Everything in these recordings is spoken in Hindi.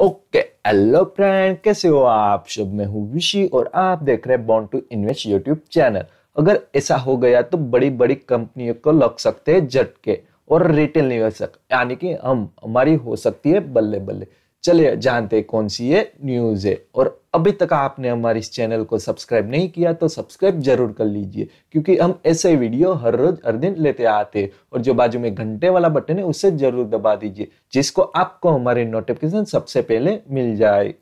ओके हेलो फ्रेंड कैसे हो आप सब मैं हूँ विशी और आप देख रहे हैं bond to invest YouTube channel अगर ऐसा हो गया तो बड़ी बड़ी कंपनियों को लग सकते हैं झटके और रिटेल निवेशक यानी कि हम हमारी हो सकती है बल्ले बल्ले चलिए जानते कौन सी ये न्यूज़ है और अभी तक आपने हमारे इस चैनल को सब्सक्राइब नहीं किया तो सब्सक्राइब जरूर कर लीजिए क्योंकि हम ऐसे वीडियो हर रोज हर दिन लेते आते हैं और जो बाजू में घंटे वाला बटन है उसे जरूर दबा दीजिए जिसको आपको हमारे नोटिफिकेशन सबसे पहले मिल जाए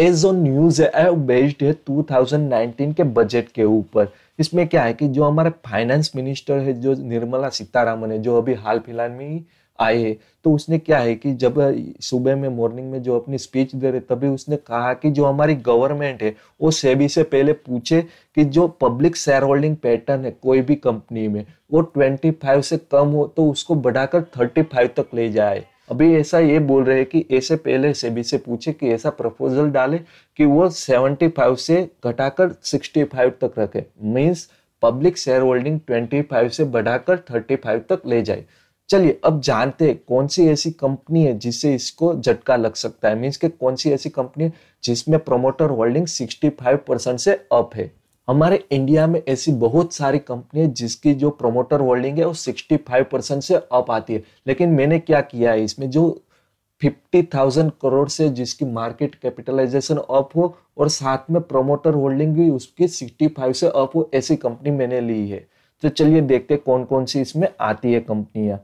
ये जो न्यूज़ है वो बेस्ड है 2019 के बजट के ऊपर इसमें क्या है कि जो हमारे फाइनेंस मिनिस्टर है जो निर्मला सीतारामन है जो अभी हाल फिलहाल में ही आए तो उसने क्या है कि जब सुबह में मॉर्निंग में जो अपनी स्पीच दे रहे तभी उसने कहा कि जो हमारी गवर्नमेंट है वो सेबी से पहले पूछे कि जो पब्लिक शेयर होल्डिंग पैटर्न है कोई भी कंपनी में वो ट्वेंटी फाइव से कम हो तो उसको बढ़ाकर थर्टी फाइव तक ले जाए अभी ऐसा ये बोल रहे हैं कि ऐसे पहले सेबी से पूछे कि ऐसा प्रपोजल डाले कि वो सेवेंटी फाइव से घटाकर सिक्सटी फाइव तक रखे means public share holding twenty five से बढ़ाकर थर्टी फाइव तक ले जाए चलिए अब जानते हैं कौन सी ऐसी कंपनी है जिससे इसको झटका लग सकता है मीन्स के कौन सी ऐसी कंपनी है जिसमें प्रोमोटर होल्डिंग 65 परसेंट से अप है हमारे इंडिया में ऐसी बहुत सारी कंपनी है जिसकी जो प्रोमोटर होल्डिंग है वो 65 परसेंट से अप आती है लेकिन मैंने क्या किया है इसमें जो 50,000 करोड़ से जिसकी मार्केट कैपिटलाइजेशन अप हो और साथ में प्रोमोटर होल्डिंग भी उसकी फाइव से अप हो ऐसी कंपनी मैंने ली है तो चलिए देखते हैं कौन कौन सी इसमें आती है कंपनियाँ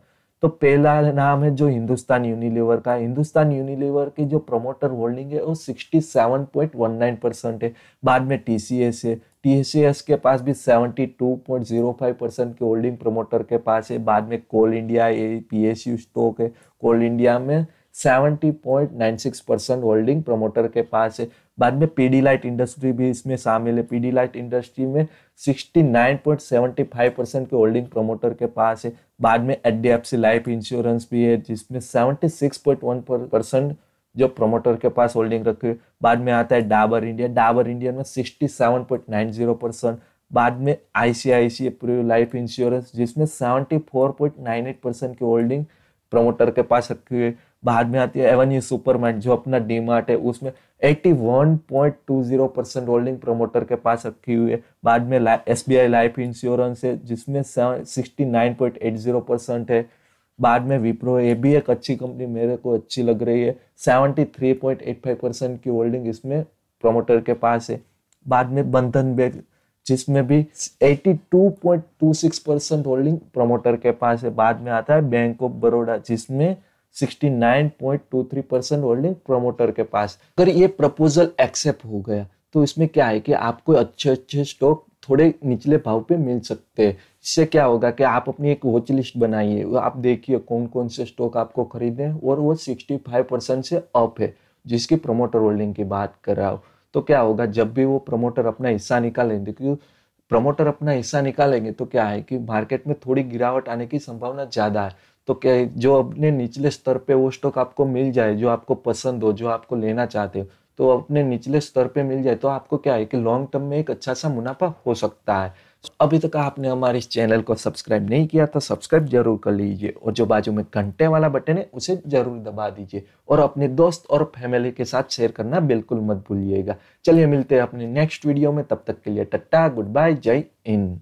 तो पहला नाम है जो हिंदुस्तान यूनिलीवर का हिंदुस्तान यूनिलीवर की जो प्रमोटर होल्डिंग है वो 67.19 परसेंट है बाद में टी सी एस है टी सी एस के पास भी 72.05 परसेंट की होल्डिंग प्रमोटर के पास है बाद में Coal India P S U stock है कोल इंडिया में 70.96 परसेंट होल्डिंग प्रमोटर के पास है बाद में डी लाइट इंडस्ट्री भी इसमें शामिल है डी लाइट इंडस्ट्री में 69.75 परसेंट की होल्डिंग प्रमोटर के पास है बाद में H D F C life insurance भी है जिसमें seventy six point one percent जो प्रमोटर के पास होल्डिंग रखी हुई बाद में आता है डाबर इंडिया डाबर इंडिया में sixty seven point nine zero percent बाद में I I C C ICICI life insurance जिसमें seventy four point nine eight percent की होल्डिंग प्रमोटर के पास रखी हुई है बाद में आती है एवन सुपर सुपरमैन जो अपना डी मार्ट है उसमें 81.20 परसेंट होल्डिंग प्रमोटर के पास रखी हुई है बाद में S B I life insurance है जिसमें 69.80 परसेंट है बाद में विप्रो ये भी एक अच्छी कंपनी मेरे को अच्छी लग रही है 73.85 परसेंट की होल्डिंग इसमें प्रमोटर के पास है बाद में बंधन बैंक जिसमें भी 82.26 परसेंट होल्डिंग प्रमोटर के पास है बाद में आता है बैंक ऑफ बड़ौदा जिसमें 69.23 परसेंट होल्डिंग प्रमोटर के पास अगर ये प्रपोजल एक्सेप्ट हो गया तो इसमें क्या है कि आपको अच्छे अच्छे स्टॉक थोड़े निचले भाव पे मिल सकते हैं इससे क्या होगा कि आप अपनी एक वॉच लिस्ट बनाइए आप देखिए कौन कौन से स्टॉक आपको खरीदने हैं और वो 65 परसेंट से अप है जिसकी प्रमोटर होल्डिंग की बात कर रहा हो तो क्या होगा जब भी वो प्रमोटर अपना हिस्सा निकालेंगे क्योंकि प्रमोटर अपना हिस्सा निकालेंगे तो क्या है कि मार्केट में थोड़ी गिरावट आने की संभावना ज़्यादा है तो क्या जो अपने निचले स्तर पे वो स्टॉक आपको मिल जाए जो आपको पसंद हो जो आपको लेना चाहते हो तो अपने निचले स्तर पे मिल जाए तो आपको क्या है कि लॉन्ग टर्म में एक अच्छा सा मुनाफा हो सकता है अभी तक आपने हमारे इस चैनल को सब्सक्राइब नहीं किया तो सब्सक्राइब जरूर कर लीजिए और जो बाजू में घंटे वाला बटन है उसे जरूर दबा दीजिए और अपने दोस्त और फैमिली के साथ शेयर करना बिल्कुल मत भूलिएगा चलिए मिलते हैं अपने नेक्स्ट वीडियो में तब तक के लिए टट्टा गुड बाय जय हिंद